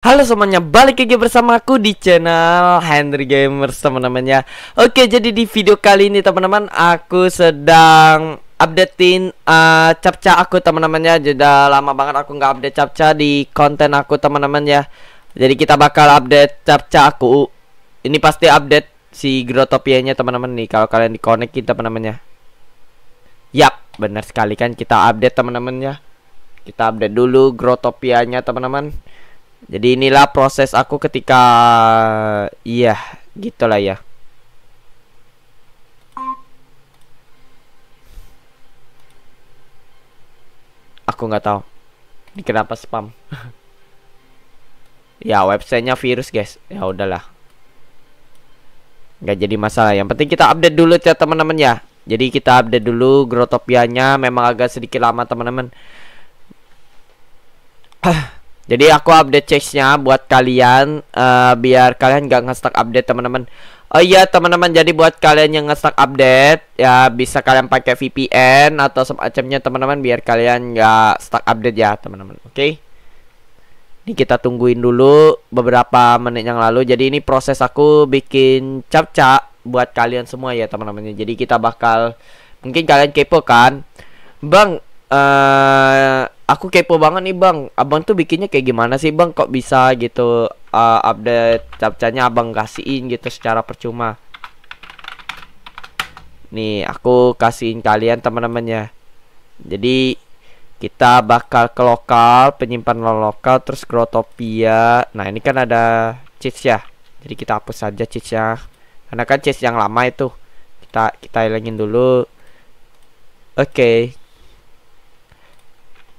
Halo semuanya, balik lagi bersama aku di channel Henry Gamers teman-temannya Oke, jadi di video kali ini teman-teman Aku sedang updatein uh, capca aku teman-temannya Sudah lama banget aku nggak update capca di konten aku teman-teman ya Jadi kita bakal update capca aku Ini pasti update si Grotopianya teman-teman nih Kalau kalian di connectin teman-temannya Yap, bener sekali kan kita update teman-temannya Kita update dulu Grotopianya teman-teman jadi inilah proses aku ketika iya, gitulah ya. Aku nggak tahu. Ini kenapa spam? ya, websitenya virus, guys. Ya udahlah. Nggak jadi masalah. Yang penting kita update dulu ya, teman-teman ya. Jadi kita update dulu Grotopianya memang agak sedikit lama, teman-teman. Ah. Jadi aku update nya buat kalian uh, biar kalian gak ngestak update teman-teman. Oh iya teman-teman jadi buat kalian yang ngestak update ya bisa kalian pakai VPN atau semacamnya teman-teman biar kalian gak stuck update ya teman-teman. Oke. Okay? Ini kita tungguin dulu beberapa menit yang lalu. Jadi ini proses aku bikin capca buat kalian semua ya teman-teman. Jadi kita bakal mungkin kalian kepo kan. Bang uh, aku kepo banget nih bang abang tuh bikinnya kayak gimana sih bang kok bisa gitu uh, update capcanya abang kasihin gitu secara percuma nih aku kasihin kalian teman-temannya jadi kita bakal ke lokal penyimpanan lokal terus ke nah ini kan ada cheats ya jadi kita hapus saja ya. karena kan cheats yang lama itu kita kita hilangin dulu oke okay,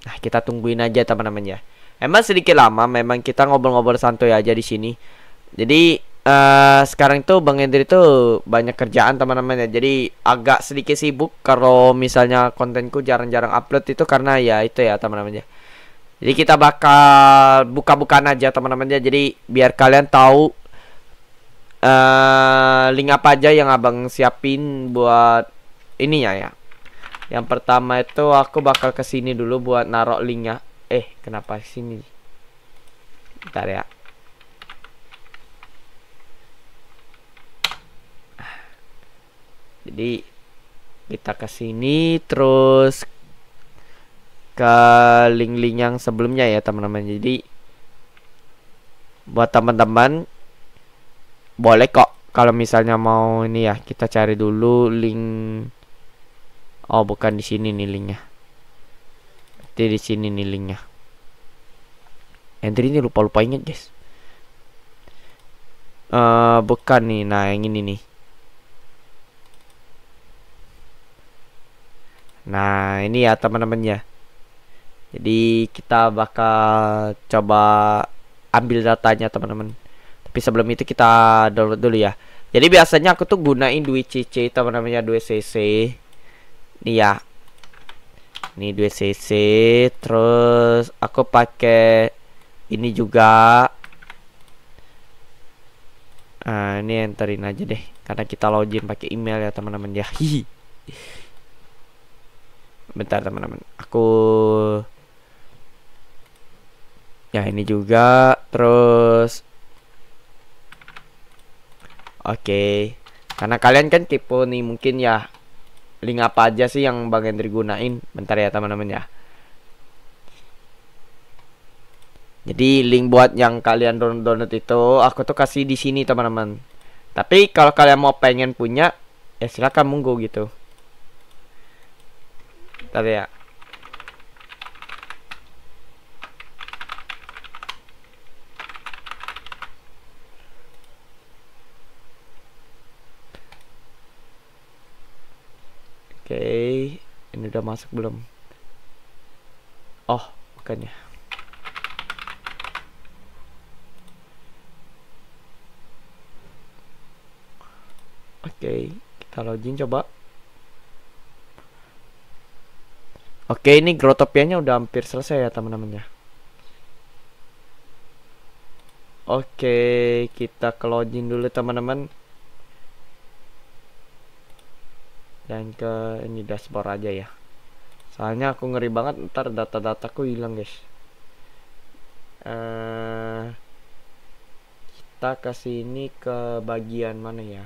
Nah, kita tungguin aja teman-teman ya. Emang sedikit lama, memang kita ngobrol-ngobrol santuy aja di sini. Jadi uh, sekarang tuh Bang Hendri tuh banyak kerjaan teman-teman ya. Jadi agak sedikit sibuk kalau misalnya kontenku jarang-jarang upload itu karena ya itu ya teman-teman ya. Jadi kita bakal buka-bukaan aja teman-teman ya. Jadi biar kalian tahu uh, link apa aja yang Abang siapin buat ininya ya yang pertama itu aku bakal kesini dulu buat narok linknya. Eh, kenapa sini? Bentar ya. Jadi kita kesini terus ke link-link yang sebelumnya ya teman-teman. Jadi buat teman-teman boleh kok kalau misalnya mau ini ya kita cari dulu link oh bukan di sini nih linknya berarti di sini nih linknya entry ini lupa-lupa inget guys uh, bukan nih nah yang ini nih nah ini ya teman ya. jadi kita bakal coba ambil datanya teman-teman tapi sebelum itu kita download dulu ya jadi biasanya aku tuh gunain duit CC teman ya, duit CC Nih ya. Ini 2 cc terus aku pakai ini juga. Nah, ini enterin aja deh karena kita login pakai email ya teman-teman ya. Hihi. Bentar teman-teman. Aku Ya, ini juga terus Oke. Okay. Karena kalian kan kepo nih mungkin ya link apa aja sih yang Bang Hendri gunain bentar ya teman-teman ya jadi link buat yang kalian download, download itu aku tuh kasih di sini teman-teman tapi kalau kalian mau pengen punya ya silahkan munggu gitu Tapi ya okay. ini udah masuk belum oh bukannya oke okay. kita login coba oke okay, ini grotopianya udah hampir selesai ya teman-teman ya Oke, okay, kita ke login dulu teman-teman. dan ke ini dashboard aja ya soalnya aku ngeri banget ntar data-dataku hilang guys uh, kita ke sini ke bagian mana ya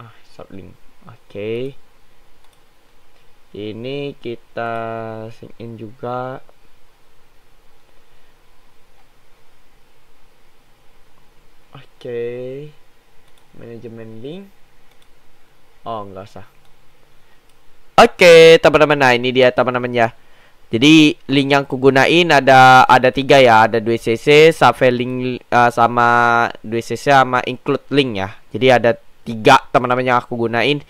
ah short oke okay. ini kita sync in juga oke okay. manajemen link Oh, nggak usah. Oke, okay, teman-teman. Nah, ini dia teman-teman ya. Jadi link yang kugunain ada ada tiga ya, ada 2cc, save link uh, sama 2cc sama include link ya. Jadi ada tiga teman-teman yang aku gunain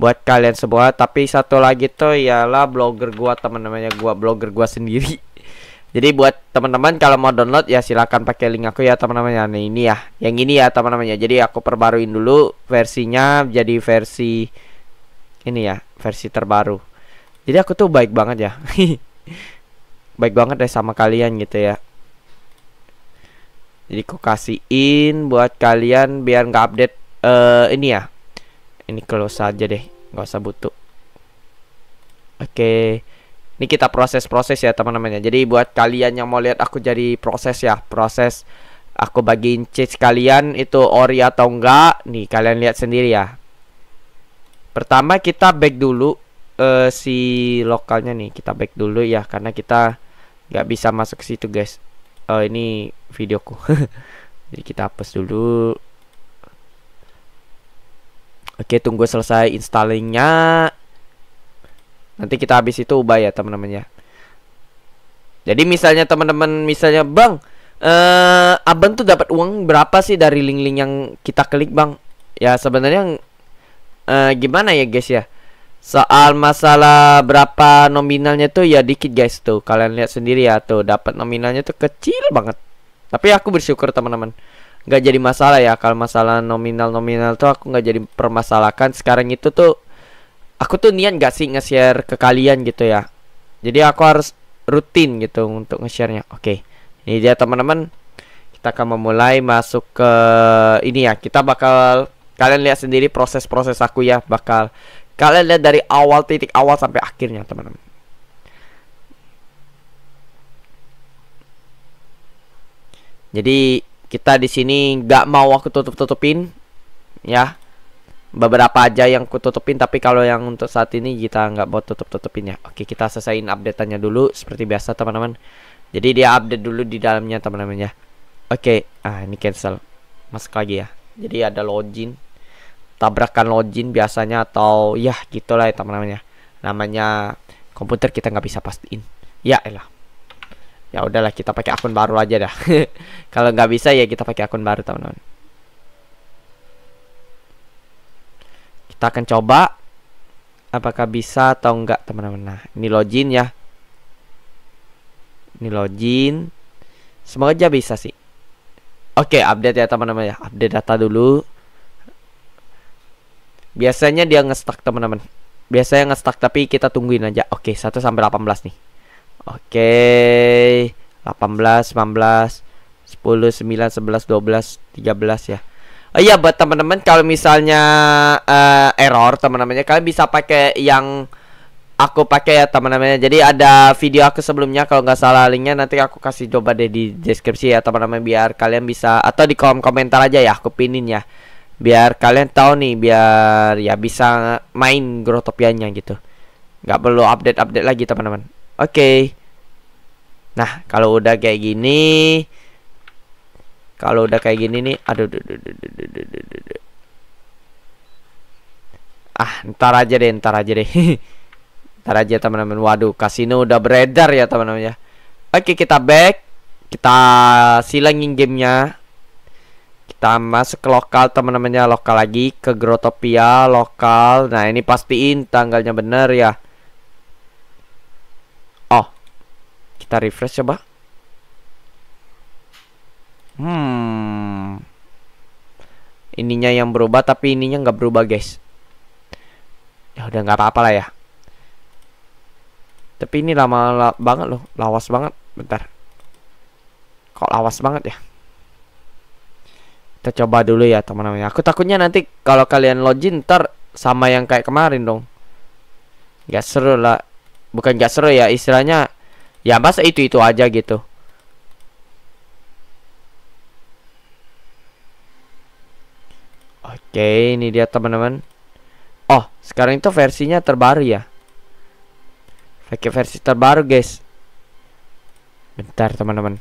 buat kalian semua. Tapi satu lagi tuh ialah blogger gua teman-temannya gua blogger gua sendiri. Jadi buat teman-teman kalau mau download ya silahkan pakai link aku ya teman-teman yang nah, ini ya, yang ini ya teman-teman ya. Jadi aku perbaruin dulu versinya jadi versi ini ya, versi terbaru. Jadi aku tuh baik banget ya, baik banget deh sama kalian gitu ya. Jadi aku kasihin buat kalian biar nggak update uh, ini ya. Ini close aja deh, nggak usah butuh. Oke. Okay. Ini kita proses-proses ya teman-teman ya. Jadi buat kalian yang mau lihat aku jadi proses ya, proses aku bagiin cheat kalian itu ori atau enggak. Nih kalian lihat sendiri ya. Pertama kita back dulu uh, si lokalnya nih. Kita back dulu ya karena kita nggak bisa masuk ke situ guys. Uh, ini videoku. Jadi kita hapus dulu. Oke, tunggu selesai installingnya. Nanti kita habis itu ubah ya teman-teman ya. Jadi misalnya teman-teman misalnya bang, eh uh, abang tuh dapat uang berapa sih dari link-link yang kita klik bang? Ya sebenarnya uh, gimana ya guys ya? Soal masalah berapa nominalnya tuh ya dikit guys tuh. Kalian lihat sendiri ya tuh dapat nominalnya tuh kecil banget. Tapi aku bersyukur teman-teman Gak jadi masalah ya kalau masalah nominal nominal tuh aku gak jadi permasalahkan sekarang itu tuh aku tuh niat gak sih nge-share ke kalian gitu ya jadi aku harus rutin gitu untuk nge sharenya oke ini dia teman-teman kita akan memulai masuk ke ini ya kita bakal kalian lihat sendiri proses-proses aku ya bakal kalian lihat dari awal titik awal sampai akhirnya teman-teman jadi kita di sini nggak mau aku tutup tutupin ya beberapa aja yang kututupin tapi kalau yang untuk saat ini kita nggak mau tutup-tutupin ya oke kita selesaiin update-annya dulu seperti biasa teman-teman jadi dia update dulu di dalamnya teman-teman ya oke ah ini cancel masuk lagi ya jadi ada login tabrakan login biasanya atau ya gitulah ya teman temannya namanya komputer kita nggak bisa pastiin ya elah ya udahlah kita pakai akun baru aja dah kalau nggak bisa ya kita pakai akun baru teman-teman Kita akan coba apakah bisa atau enggak teman-teman. Nah, ini login ya. Ini login. Semoga aja bisa sih. Oke, update ya teman-teman ya. Update data dulu. Biasanya dia ngestak teman-teman. Biasanya ngestak tapi kita tungguin aja. Oke, 1 sampai 18 nih. Oke. 18, 19, 10, 9, 11, 12, 13 ya. Oh iya buat teman-teman kalau misalnya uh, error teman-temannya kalian bisa pakai yang aku pakai ya teman-temannya. Jadi ada video aku sebelumnya kalau nggak salah linknya nanti aku kasih coba deh di deskripsi ya teman-teman biar kalian bisa atau di kolom komentar aja ya aku pinin ya. Biar kalian tahu nih biar ya bisa main Grotopianya gitu. Nggak perlu update-update lagi teman-teman. Oke. Okay. Nah, kalau udah kayak gini kalau udah kayak gini nih, aduh, duh, duh, duh, duh, duh, duh, duh, duh, Ah, ntar aja deh, ntar aja deh. ntar aja teman-teman. Waduh, kasino udah beredar ya teman-teman ya. Oke, kita back. Kita silangin gamenya. Kita masuk ke lokal teman-temannya, lokal lagi ke Grotopia lokal. Nah, ini pastiin tanggalnya bener ya. Oh. Kita refresh coba. Hmm. Ininya yang berubah tapi ininya nggak berubah, guys. Ya udah nggak apa-apa lah ya. Tapi ini lama la banget loh, lawas banget. Bentar. Kok lawas banget ya? Kita coba dulu ya, teman-teman. Ya. Aku takutnya nanti kalau kalian login ntar sama yang kayak kemarin dong. Gak seru lah. Bukan gak seru ya, istilahnya ya masa itu-itu aja gitu. Oke, ini dia teman-teman. Oh, sekarang itu versinya terbaru ya. Pakai versi terbaru, guys. Bentar, teman-teman.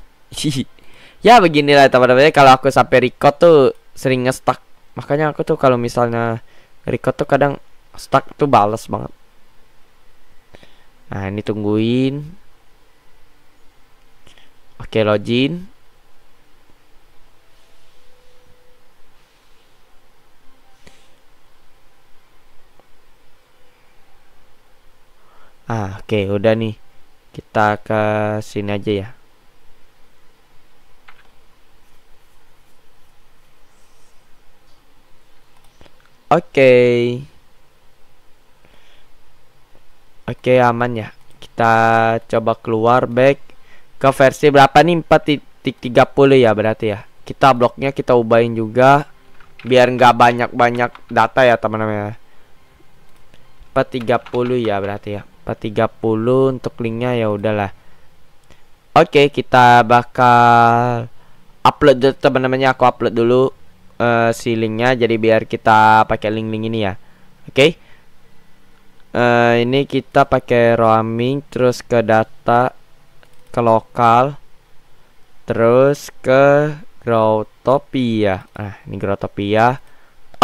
ya, beginilah teman-teman. Ya, kalau aku sampai record tuh sering nge-stuck. Makanya aku tuh kalau misalnya record tuh kadang stuck tuh bales banget. Nah, ini tungguin. Oke, login. Ah, oke, okay, udah nih. Kita ke sini aja ya. Oke. Okay. Oke, okay, aman ya. Kita coba keluar back ke versi berapa nih? 4.30 ya berarti ya. Kita bloknya kita ubahin juga biar nggak banyak-banyak data ya teman-teman ya. 4.30 ya berarti ya. 430 untuk linknya ya udahlah oke okay, kita bakal upload dulu teman-temannya aku upload dulu uh, si linknya jadi biar kita pakai link-link ini ya oke okay? uh, eh, ini kita pakai roaming terus ke data ke lokal terus ke Growtopia ah ini Growtopia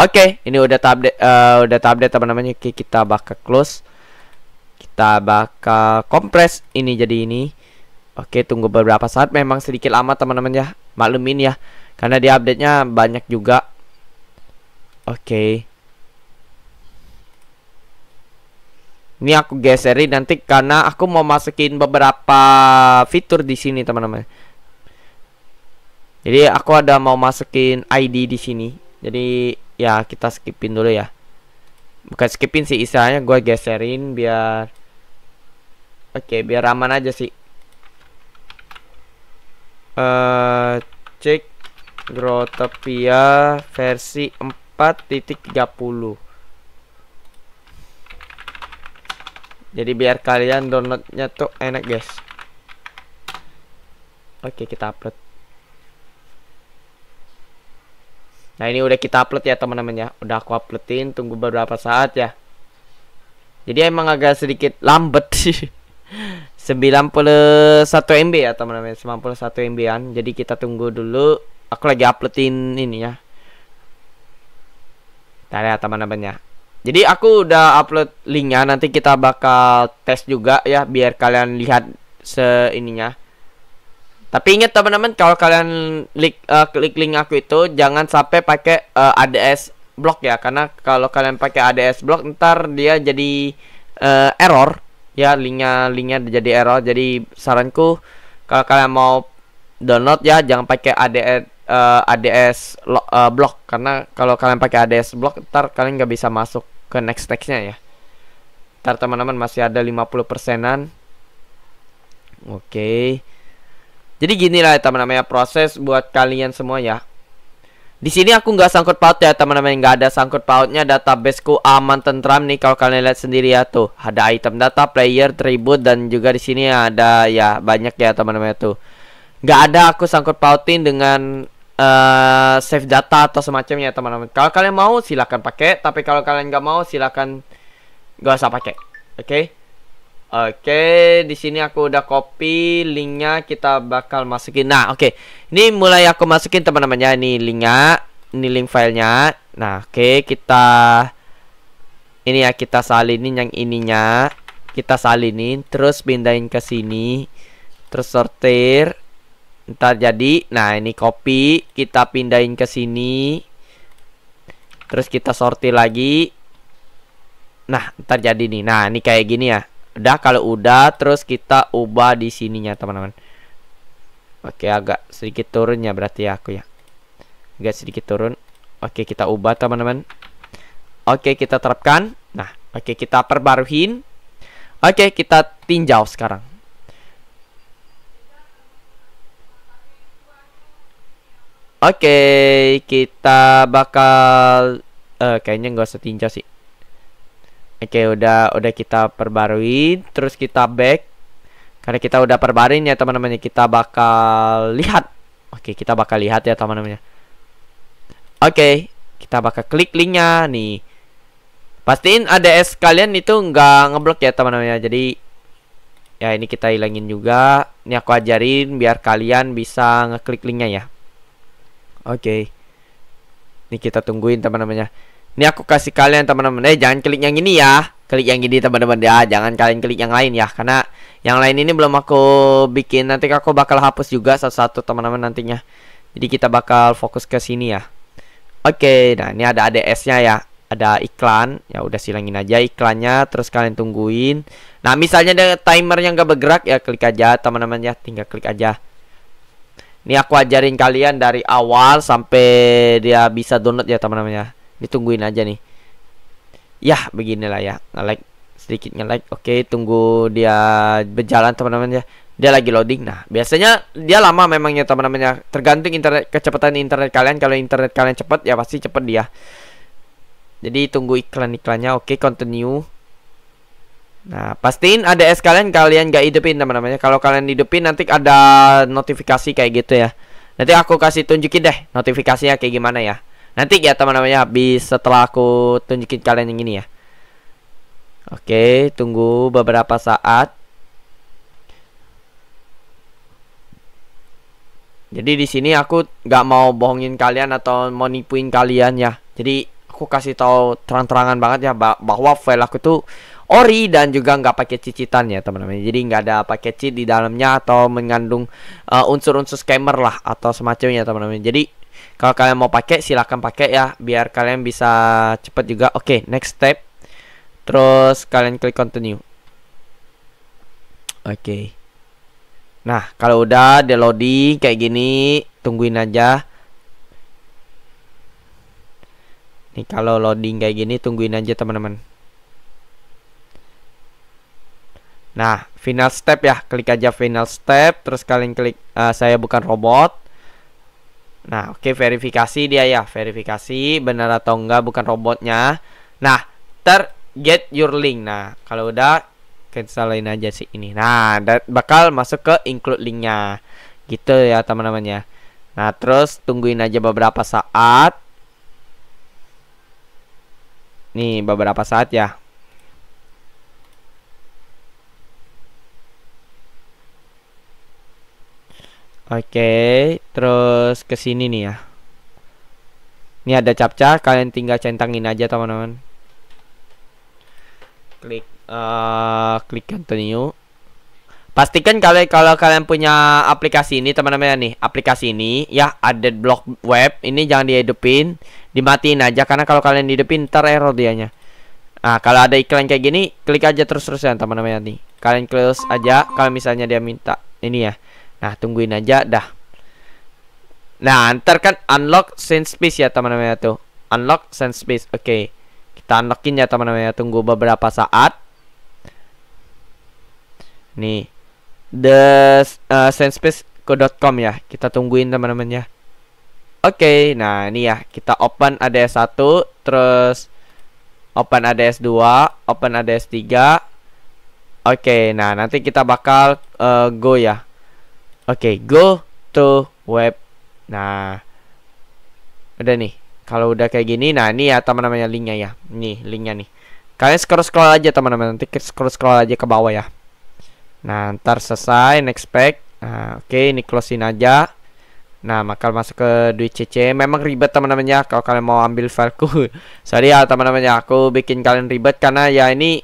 oke okay, ini udah update uh, udah update teman-temannya oke kita bakal close kita bakal kompres ini jadi ini Oke tunggu beberapa saat memang sedikit lama teman-teman ya maklumin ya karena di update-nya banyak juga Oke Ini aku geserin nanti karena aku mau masukin beberapa fitur di sini teman-teman Jadi aku ada mau masukin ID di sini Jadi ya kita skipin dulu ya Bukan skipin sih istilahnya gue geserin biar Oke, biar aman aja sih. uh, cek Grotopia versi 4.30. Jadi biar kalian downloadnya tuh enak, guys. Oke, kita upload. Nah, ini udah kita upload ya, teman-teman ya. Udah aku uploadin, tunggu beberapa saat ya. Jadi emang agak sedikit lambat sih. 91 MB ya teman-teman 91 MB an jadi kita tunggu dulu aku lagi uploadin ini ya Nah ya teman-teman ya Jadi aku udah upload linknya Nanti kita bakal tes juga ya Biar kalian lihat seininya Tapi ingat teman-teman Kalau kalian klik uh, klik link aku itu Jangan sampai pakai uh, eh, ADS block ya Karena kalau kalian pakai ADS block Ntar dia jadi uh, error ya linknya linknya jadi error jadi saranku kalau kalian mau download ya jangan pakai ADS uh, eh, ADS lo, uh, block karena kalau kalian pakai ADS block ntar kalian nggak bisa masuk ke next nextnya ya ntar teman-teman masih ada 50 persenan oke okay. jadi lah teman-teman ya proses buat kalian semua ya di sini aku nggak sangkut paut ya teman-teman, nggak ada sangkut pautnya databaseku aman tentram nih kalau kalian lihat sendiri ya tuh. Ada item data, player, tribute dan juga di sini ada ya banyak ya teman-teman ya, tuh. Nggak ada aku sangkut pautin dengan uh, save data atau semacamnya teman-teman. Kalau kalian mau silahkan pakai, tapi kalau kalian nggak mau silahkan gak usah pakai. Oke? Okay? Oke, di sini aku udah copy linknya kita bakal masukin. Nah, oke. Ini mulai aku masukin teman teman ya. ini linknya, ini link filenya. Nah, oke kita ini ya kita salinin yang ininya, kita salinin, terus pindahin ke sini, terus sortir. Ntar jadi, nah ini copy, kita pindahin ke sini, terus kita sortir lagi. Nah, ntar jadi nih. Nah, ini kayak gini ya. Udah kalau udah terus kita ubah di sininya teman-teman. Oke agak sedikit turunnya berarti ya aku ya. Agak sedikit turun. Oke kita ubah teman-teman. Oke kita terapkan. Nah oke kita perbaruhin. Oke kita tinjau sekarang. Oke kita bakal uh, kayaknya nggak usah sih. Oke, udah udah kita perbarui, terus kita back. Karena kita udah perbarin ya teman-teman, kita bakal lihat. Oke, kita bakal lihat ya teman-teman. Oke, kita bakal klik linknya nih. Pastiin ADS kalian itu nggak ngeblok ya teman-teman ya. Jadi ya ini kita hilangin juga. Ini aku ajarin biar kalian bisa ngeklik linknya ya. Oke. Ini kita tungguin teman-teman ini aku kasih kalian teman-teman Eh jangan klik yang ini ya Klik yang ini teman-teman ya Jangan kalian klik yang lain ya Karena yang lain ini belum aku bikin Nanti aku bakal hapus juga satu-satu teman-teman nantinya Jadi kita bakal fokus ke sini ya Oke nah ini ada ADS-nya ya ada iklan ya udah silangin aja iklannya terus kalian tungguin nah misalnya ada timer yang gak bergerak ya klik aja teman-teman ya tinggal klik aja ini aku ajarin kalian dari awal sampai dia bisa download ya teman-teman ya ditungguin aja nih ya beginilah ya nge sedikit nge oke tunggu dia berjalan teman-teman ya dia lagi loading nah biasanya dia lama memangnya teman-teman ya tergantung internet kecepatan internet kalian kalau internet kalian cepat ya pasti cepat dia jadi tunggu iklan-iklannya oke continue Nah, pastiin ada es kalian kalian gak hidupin teman-teman ya. Kalau kalian hidupin nanti ada notifikasi kayak gitu ya. Nanti aku kasih tunjukin deh notifikasinya kayak gimana ya. Nanti ya teman-teman ya habis setelah aku tunjukin kalian yang ini ya. Oke, tunggu beberapa saat. Jadi di sini aku nggak mau bohongin kalian atau mau nipuin kalian ya. Jadi aku kasih tahu terang-terangan banget ya bahwa file aku tuh ori dan juga nggak pakai cicitan ya teman-teman. Jadi nggak ada pakai cheat di dalamnya atau mengandung eh, unsur-unsur uh, unsur -unsur scammer lah atau semacamnya teman-teman. Jadi kalau kalian mau pakai silahkan pakai ya biar kalian bisa cepet juga. Oke, okay, next step. Terus kalian klik continue. Oke. Okay. Nah, kalau udah loading kayak gini, tungguin aja. Nih kalau loading kayak gini tungguin aja teman-teman. Nah, final step ya, klik aja final step terus kalian klik uh, saya bukan robot. Nah, oke okay, verifikasi dia ya, verifikasi benar atau enggak bukan robotnya. Nah, ter get your link. Nah, kalau udah cancelin aja sih ini. Nah, bakal masuk ke include linknya. Gitu ya teman-teman ya. Nah, terus tungguin aja beberapa saat. Nih, beberapa saat ya. Oke, terus ke sini nih ya. Ini ada capca, kalian tinggal centangin aja teman-teman. Klik uh, klik continue. Pastikan kalian kalau kalian punya aplikasi ini teman-teman ya nih, aplikasi ini ya ada blog web, ini jangan dihidupin, dimatiin aja karena kalau kalian dihidupin ntar error dianya. Nah, kalau ada iklan kayak gini, klik aja terus-terusan teman-teman ya nih. Kalian close aja kalau misalnya dia minta ini ya. Nah, tungguin aja dah. Nah, ntar kan unlock sense space ya teman-teman ya tuh. Unlock sense space. Oke. Okay. Kita unlockin ya teman-teman ya. Tunggu beberapa saat. Nih. The uh, eh, send space .com ya. Kita tungguin teman-teman ya. Oke, okay, nah ini ya kita open ADS 1 terus open ADS 2, open ADS 3. Oke, okay, nah nanti kita bakal uh, go ya. Oke, okay, go to web. Nah, udah nih. Kalau udah kayak gini, nah ini ya teman namanya linknya ya. Nih linknya nih. Kalian scroll scroll aja teman-teman. Nanti scroll scroll aja ke bawah ya. Nah, ntar selesai next pack. Nah, oke okay, ini closein aja. Nah, maka masuk ke duit CC. Memang ribet teman-teman ya kalau kalian mau ambil fileku. Sorry ya teman-teman ya, aku bikin kalian ribet karena ya ini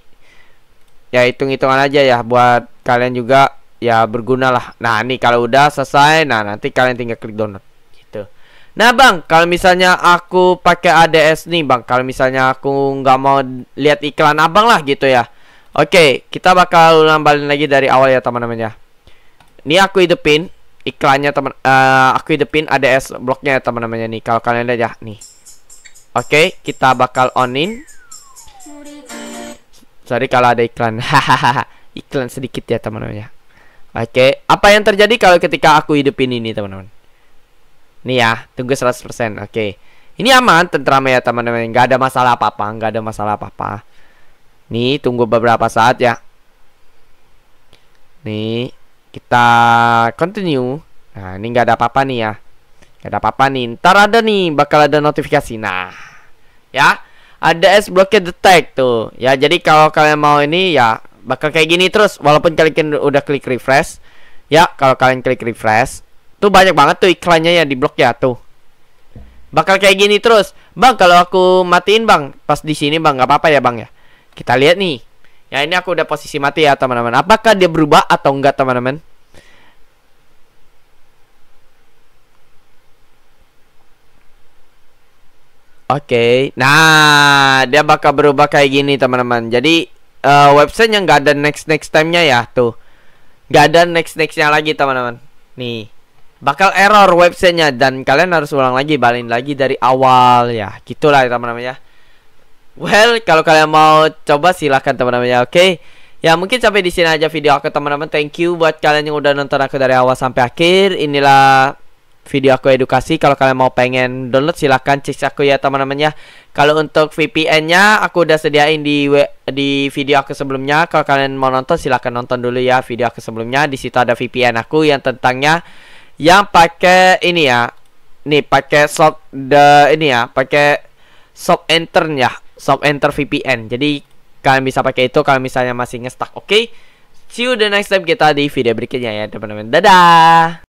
ya hitung-hitungan aja ya buat kalian juga ya bergunalah. Nah, ini kalau udah selesai, nah nanti kalian tinggal klik download gitu. Nah, Bang, kalau misalnya aku pakai ADS nih, Bang, kalau misalnya aku nggak mau lihat iklan Abang lah gitu ya. Oke, kita bakal nambahin lagi dari awal ya, teman temannya ya. Ini aku hidupin iklannya teman uh, aku hidupin ADS bloknya ya teman-temannya nih kalau kalian lihat ya nih. Oke, kita bakal onin. Sorry kalau ada iklan. Hahaha. iklan sedikit ya teman temannya Oke, apa yang terjadi kalau ketika aku hidupin ini, teman-teman? Nih ya, tunggu 100%. Oke. Ini aman, tentram ya, teman-teman. Gak ada masalah apa-apa, gak ada masalah apa-apa. Nih, tunggu beberapa saat ya. Nih, kita continue. Nah, ini gak ada apa-apa nih ya. Gak ada apa-apa nih. Ntar ada nih, bakal ada notifikasi. Nah, ya. Ada S blocknya detect tuh. Ya, jadi kalau kalian mau ini ya bakal kayak gini terus walaupun kalian udah klik refresh ya kalau kalian klik refresh tuh banyak banget tuh iklannya ya di blok ya tuh bakal kayak gini terus bang kalau aku matiin bang pas di sini bang nggak apa-apa ya bang ya kita lihat nih ya ini aku udah posisi mati ya teman-teman apakah dia berubah atau enggak teman-teman Oke, okay. nah dia bakal berubah kayak gini teman-teman. Jadi uh, eh, website nggak ada next next time-nya ya tuh. Nggak ada next next-nya lagi teman-teman. Nih bakal error websitenya dan kalian harus ulang lagi balik lagi dari awal ya gitulah teman-teman ya well kalau kalian mau coba silahkan teman-teman ya oke okay? ya mungkin sampai di sini aja video aku teman-teman thank you buat kalian yang udah nonton aku dari awal sampai akhir inilah video aku edukasi kalau kalian mau pengen download silahkan cek aku ya teman temannya kalau untuk VPN-nya aku udah sediain di di video aku sebelumnya kalau kalian mau nonton silahkan nonton dulu ya video aku sebelumnya di situ ada VPN aku yang tentangnya yang pakai ini ya nih pakai soft the ini ya pakai soft enter ya soft enter VPN jadi kalian bisa pakai itu kalau misalnya masih ngestak oke okay? see you the next time kita di video berikutnya ya teman-teman dadah